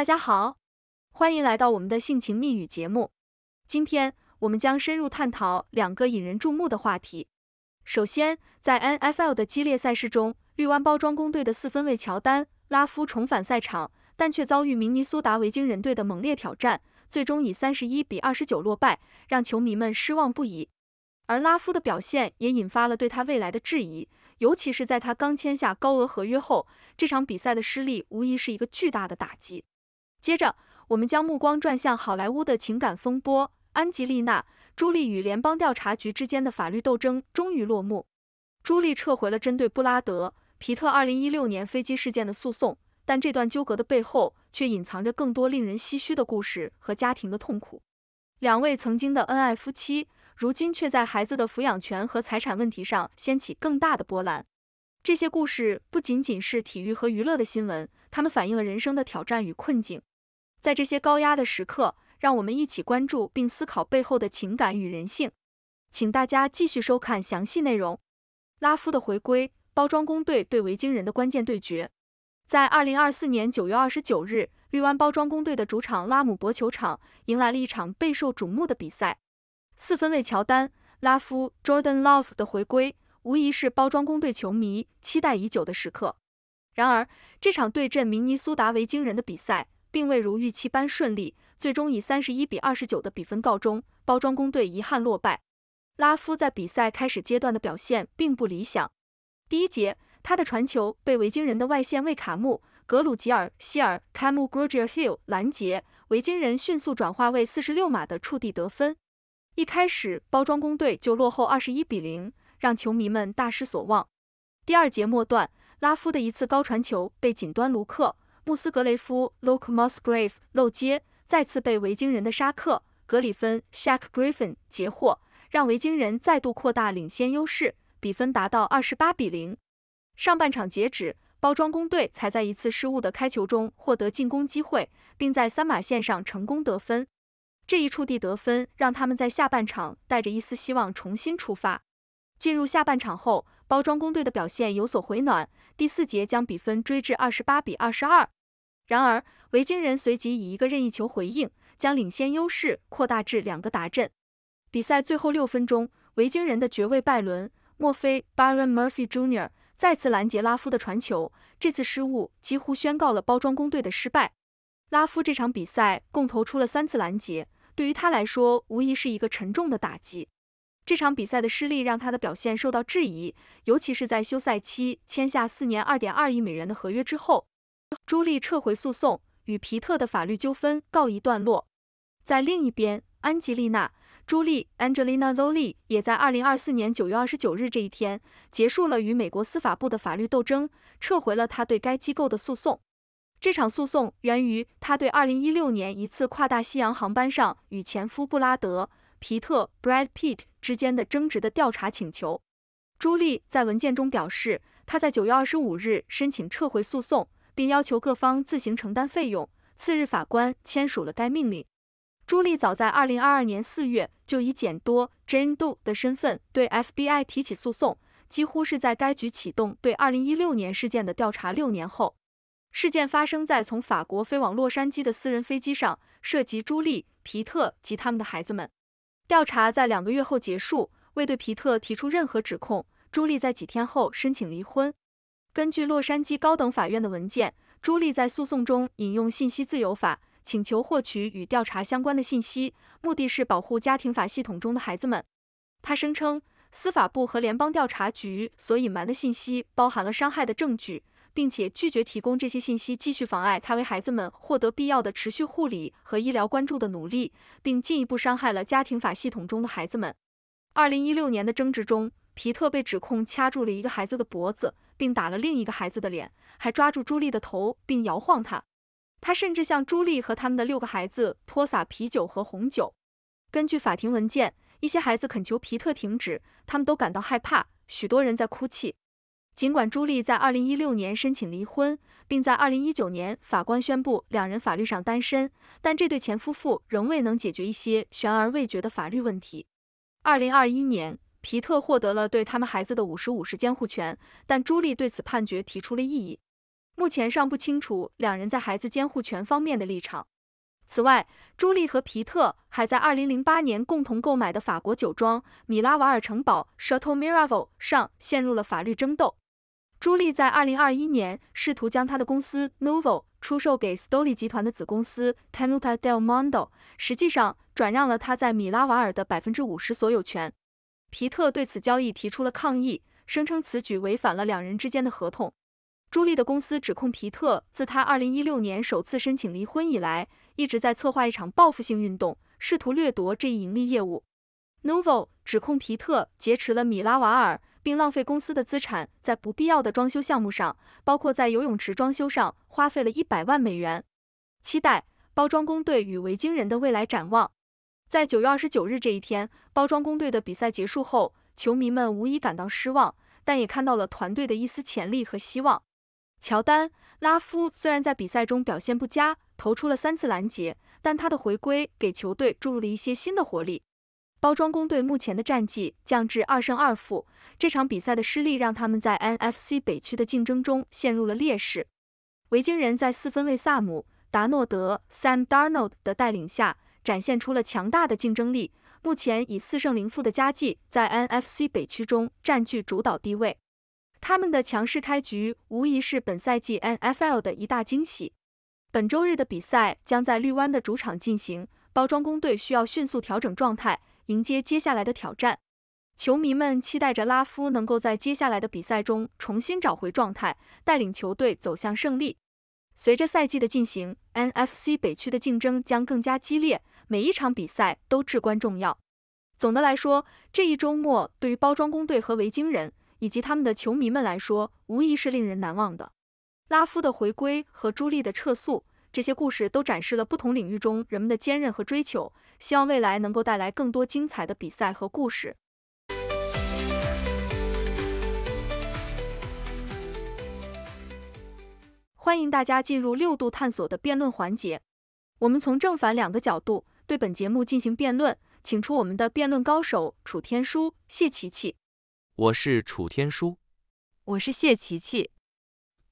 大家好，欢迎来到我们的性情密语节目。今天我们将深入探讨两个引人注目的话题。首先，在 NFL 的激烈赛事中，绿湾包装工队的四分卫乔丹·拉夫重返赛场，但却遭遇明尼苏达维京人队的猛烈挑战，最终以三十一比二十九落败，让球迷们失望不已。而拉夫的表现也引发了对他未来的质疑，尤其是在他刚签下高额合约后，这场比赛的失利无疑是一个巨大的打击。接着，我们将目光转向好莱坞的情感风波，安吉丽娜、朱莉与联邦调查局之间的法律斗争终于落幕。朱莉撤回了针对布拉德·皮特二零一六年飞机事件的诉讼，但这段纠葛的背后却隐藏着更多令人唏嘘的故事和家庭的痛苦。两位曾经的恩爱夫妻，如今却在孩子的抚养权和财产问题上掀起更大的波澜。这些故事不仅仅是体育和娱乐的新闻，他们反映了人生的挑战与困境。在这些高压的时刻，让我们一起关注并思考背后的情感与人性。请大家继续收看详细内容。拉夫的回归，包装工队对维京人的关键对决，在二零二四年九月二十九日，绿湾包装工队的主场拉姆博球场迎来了一场备受瞩目的比赛。四分卫乔丹拉夫 （Jordan Love） 的回归，无疑是包装工队球迷期待已久的时刻。然而，这场对阵明尼苏达维京人的比赛。并未如预期般顺利，最终以三十一比二十九的比分告终，包装工队遗憾落败。拉夫在比赛开始阶段的表现并不理想。第一节，他的传球被维京人的外线卫卡姆·格鲁吉尔希尔 （Cam g r u g e r h i l l 拦截，维京人迅速转化为四十六码的触地得分。一开始，包装工队就落后二十一比零，让球迷们大失所望。第二节末段，拉夫的一次高传球被紧端卢克。穆斯格雷夫 （Luke Musgrave） 漏接，再次被维京人的沙克·格里芬 s h a k Griffin） 截获，让维京人再度扩大领先优势，比分达到二十八比零。上半场截止，包装工队才在一次失误的开球中获得进攻机会，并在三码线上成功得分。这一触地得分让他们在下半场带着一丝希望重新出发。进入下半场后，包装工队的表现有所回暖，第四节将比分追至二十八比二十二。然而，维京人随即以一个任意球回应，将领先优势扩大至两个达阵。比赛最后六分钟，维京人的绝位拜伦·墨菲 b y r o n Murphy Jr.） 再次拦截拉夫的传球，这次失误几乎宣告了包装工队的失败。拉夫这场比赛共投出了三次拦截，对于他来说无疑是一个沉重的打击。这场比赛的失利让他的表现受到质疑，尤其是在休赛期签下四年二点二亿美元的合约之后。朱莉撤回诉讼，与皮特的法律纠纷告一段落。在另一边，安吉丽娜朱莉 Angelina l o l i 也在2024年9月29日这一天结束了与美国司法部的法律斗争，撤回了她对该机构的诉讼。这场诉讼源于她对2016年一次跨大西洋航班上与前夫布拉德皮特 Brad Pitt 之间的争执的调查请求。朱莉在文件中表示，她在9月25日申请撤回诉讼。并要求各方自行承担费用。次日，法官签署了该命令。朱莉早在2022年4月就以减多 j a n e Doe） 的身份对 FBI 提起诉讼，几乎是在该局启动对2016年事件的调查六年后。事件发生在从法国飞往洛杉矶的私人飞机上，涉及朱莉、皮特及他们的孩子们。调查在两个月后结束，未对皮特提出任何指控。朱莉在几天后申请离婚。根据洛杉矶高等法院的文件，朱莉在诉讼中引用信息自由法，请求获取与调查相关的信息，目的是保护家庭法系统中的孩子们。她声称，司法部和联邦调查局所隐瞒的信息包含了伤害的证据，并且拒绝提供这些信息继续妨碍她为孩子们获得必要的持续护理和医疗关注的努力，并进一步伤害了家庭法系统中的孩子们。二零一六年的争执中，皮特被指控掐住了一个孩子的脖子。并打了另一个孩子的脸，还抓住朱莉的头并摇晃她。他甚至向朱莉和他们的六个孩子泼洒啤酒和红酒。根据法庭文件，一些孩子恳求皮特停止，他们都感到害怕，许多人在哭泣。尽管朱莉在二零一六年申请离婚，并在二零一九年法官宣布两人法律上单身，但这对前夫妇仍未能解决一些悬而未决的法律问题。二零二一年。皮特获得了对他们孩子的五十五十监护权，但朱莉对此判决提出了异议。目前尚不清楚两人在孩子监护权方面的立场。此外，朱莉和皮特还在二零零八年共同购买的法国酒庄米拉瓦尔城堡 （Chateau Miraval） 上陷入了法律争斗。朱莉在二零二一年试图将她的公司 Novo 出售给 s t o l i 集团的子公司 Tenuta del Mondo，实际上转让了他在米拉瓦尔的百分之五十所有权。皮特对此交易提出了抗议，声称此举违反了两人之间的合同。朱莉的公司指控皮特自他二零一六年首次申请离婚以来，一直在策划一场报复性运动，试图掠夺这一盈利业务。Novo 指控皮特劫持了米拉瓦尔，并浪费公司的资产在不必要的装修项目上，包括在游泳池装修上花费了一百万美元。期待包装工队与维京人的未来展望。在九月二十九日这一天，包装工队的比赛结束后，球迷们无疑感到失望，但也看到了团队的一丝潜力和希望。乔丹拉夫虽然在比赛中表现不佳，投出了三次拦截，但他的回归给球队注入了一些新的活力。包装工队目前的战绩降至二胜二负，这场比赛的失利让他们在 NFC 北区的竞争中陷入了劣势。维京人在四分卫萨姆达诺德 （Sam Darnold） 的带领下。展现出了强大的竞争力。目前以四胜零负的佳绩，在 NFC 北区中占据主导地位。他们的强势开局无疑是本赛季 NFL 的一大惊喜。本周日的比赛将在绿湾的主场进行，包装工队需要迅速调整状态，迎接接下来的挑战。球迷们期待着拉夫能够在接下来的比赛中重新找回状态，带领球队走向胜利。随着赛季的进行，NFC 北区的竞争将更加激烈。每一场比赛都至关重要。总的来说，这一周末对于包装工队和维京人以及他们的球迷们来说，无疑是令人难忘的。拉夫的回归和朱莉的撤诉，这些故事都展示了不同领域中人们的坚韧和追求。希望未来能够带来更多精彩的比赛和故事。欢迎大家进入六度探索的辩论环节，我们从正反两个角度。对本节目进行辩论，请出我们的辩论高手楚天舒、谢琪琪。我是楚天舒，我是谢琪琪。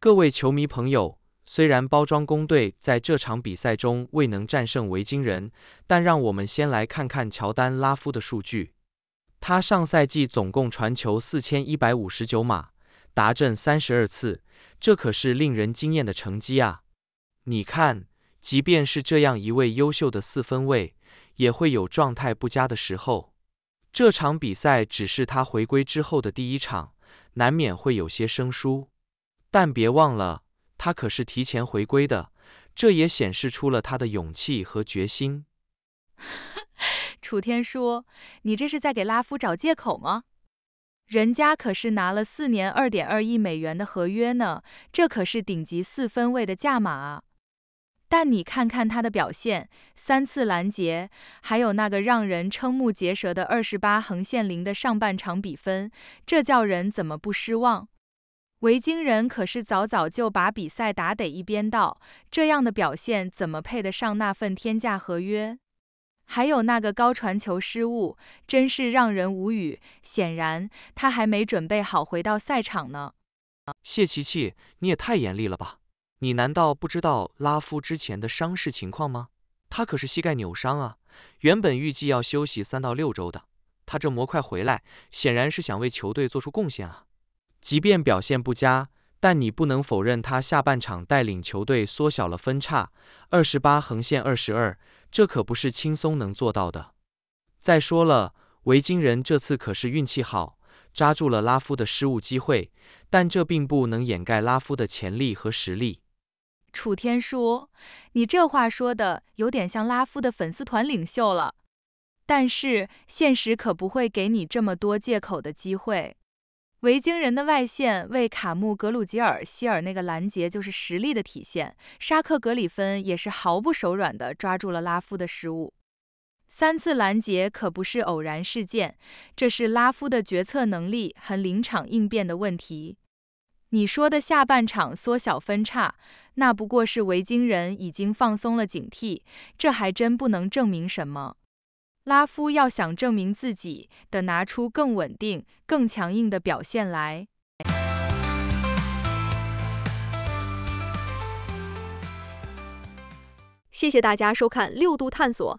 各位球迷朋友，虽然包装工队在这场比赛中未能战胜维京人，但让我们先来看看乔丹拉夫的数据。他上赛季总共传球四千一百五十九码，达阵三十二次，这可是令人惊艳的成绩啊！你看。即便是这样一位优秀的四分卫，也会有状态不佳的时候。这场比赛只是他回归之后的第一场，难免会有些生疏。但别忘了，他可是提前回归的，这也显示出了他的勇气和决心。哈楚天舒，你这是在给拉夫找借口吗？人家可是拿了四年二点二亿美元的合约呢，这可是顶级四分卫的价码啊！但你看看他的表现，三次拦截，还有那个让人瞠目结舌的二十八横线零的上半场比分，这叫人怎么不失望？维京人可是早早就把比赛打得一边倒，这样的表现怎么配得上那份天价合约？还有那个高传球失误，真是让人无语。显然，他还没准备好回到赛场呢。谢琪琪，你也太严厉了吧！你难道不知道拉夫之前的伤势情况吗？他可是膝盖扭伤啊，原本预计要休息三到六周的。他这模快回来，显然是想为球队做出贡献啊。即便表现不佳，但你不能否认他下半场带领球队缩小了分差，二十八横线二十二，这可不是轻松能做到的。再说了，维京人这次可是运气好，抓住了拉夫的失误机会，但这并不能掩盖拉夫的潜力和实力。楚天舒，你这话说的有点像拉夫的粉丝团领袖了。但是现实可不会给你这么多借口的机会。维京人的外线为卡穆格鲁吉尔希尔那个拦截就是实力的体现，沙克格里芬也是毫不手软的抓住了拉夫的失误。三次拦截可不是偶然事件，这是拉夫的决策能力和临场应变的问题。你说的下半场缩小分差，那不过是维京人已经放松了警惕，这还真不能证明什么。拉夫要想证明自己，得拿出更稳定、更强硬的表现来。谢谢大家收看《六度探索》。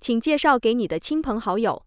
请介绍给你的亲朋好友。